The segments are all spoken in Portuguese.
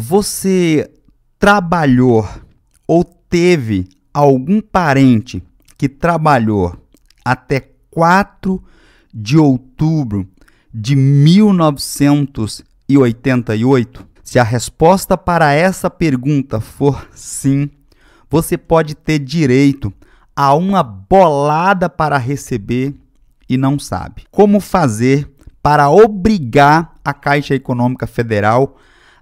Você trabalhou ou teve algum parente que trabalhou até 4 de outubro de 1988? Se a resposta para essa pergunta for sim, você pode ter direito a uma bolada para receber e não sabe. Como fazer para obrigar a Caixa Econômica Federal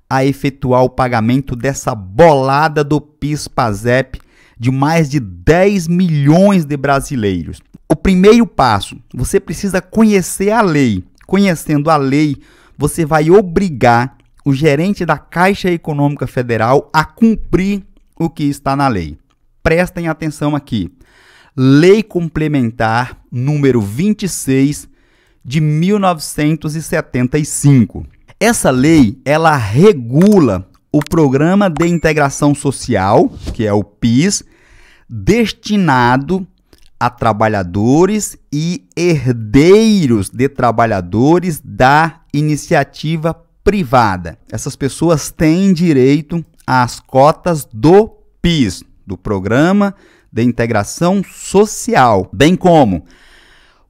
a efetuar o pagamento dessa bolada do PIS/PASEP de mais de 10 milhões de brasileiros. O primeiro passo, você precisa conhecer a lei. Conhecendo a lei, você vai obrigar o gerente da Caixa Econômica Federal a cumprir o que está na lei. Prestem atenção aqui. Lei Complementar número 26 de 1975. Essa lei, ela regula o Programa de Integração Social, que é o PIS, destinado a trabalhadores e herdeiros de trabalhadores da iniciativa privada. Essas pessoas têm direito às cotas do PIS, do Programa de Integração Social, bem como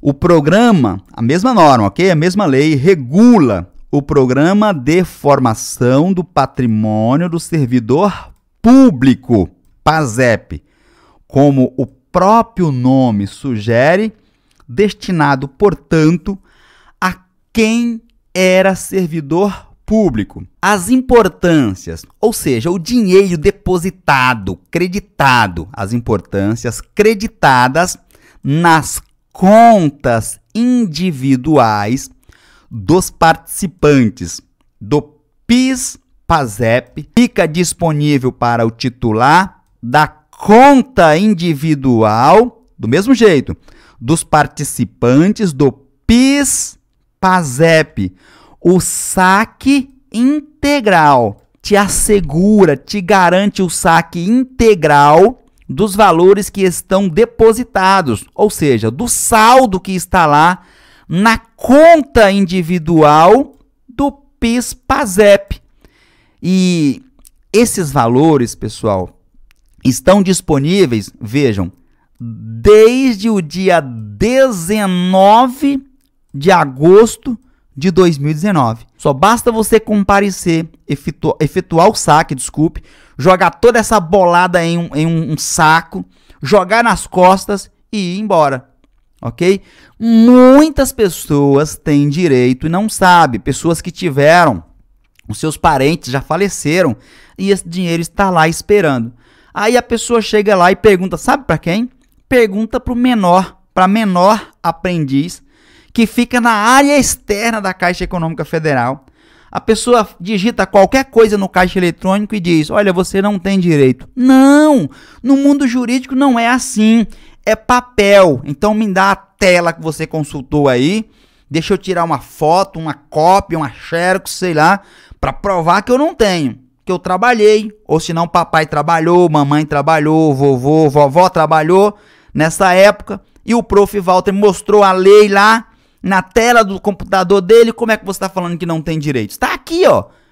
o programa, a mesma norma, ok? A mesma lei regula o Programa de Formação do Patrimônio do Servidor Público, PASEP, como o próprio nome sugere, destinado, portanto, a quem era servidor público. As importâncias, ou seja, o dinheiro depositado, creditado, as importâncias creditadas nas contas individuais dos participantes do PIS-PASEP fica disponível para o titular da conta individual, do mesmo jeito, dos participantes do PIS-PASEP. O saque integral te assegura, te garante o saque integral dos valores que estão depositados, ou seja, do saldo que está lá na conta individual do PIS-PASEP. E esses valores, pessoal, estão disponíveis, vejam, desde o dia 19 de agosto de 2019. Só basta você comparecer, efetuar, efetuar o saque, desculpe, jogar toda essa bolada em um, em um saco, jogar nas costas e ir embora ok? Muitas pessoas têm direito e não sabem. Pessoas que tiveram, os seus parentes já faleceram e esse dinheiro está lá esperando. Aí a pessoa chega lá e pergunta, sabe para quem? Pergunta para o menor, para menor aprendiz que fica na área externa da Caixa Econômica Federal. A pessoa digita qualquer coisa no caixa eletrônico e diz: Olha, você não tem direito. Não! No mundo jurídico não é assim é papel. Então me dá a tela que você consultou aí. Deixa eu tirar uma foto, uma cópia, uma xerox, sei lá, para provar que eu não tenho, que eu trabalhei, ou se não papai trabalhou, mamãe trabalhou, vovô, vovó trabalhou nessa época. E o prof Walter mostrou a lei lá na tela do computador dele. Como é que você está falando que não tem direito? Está aqui, ó.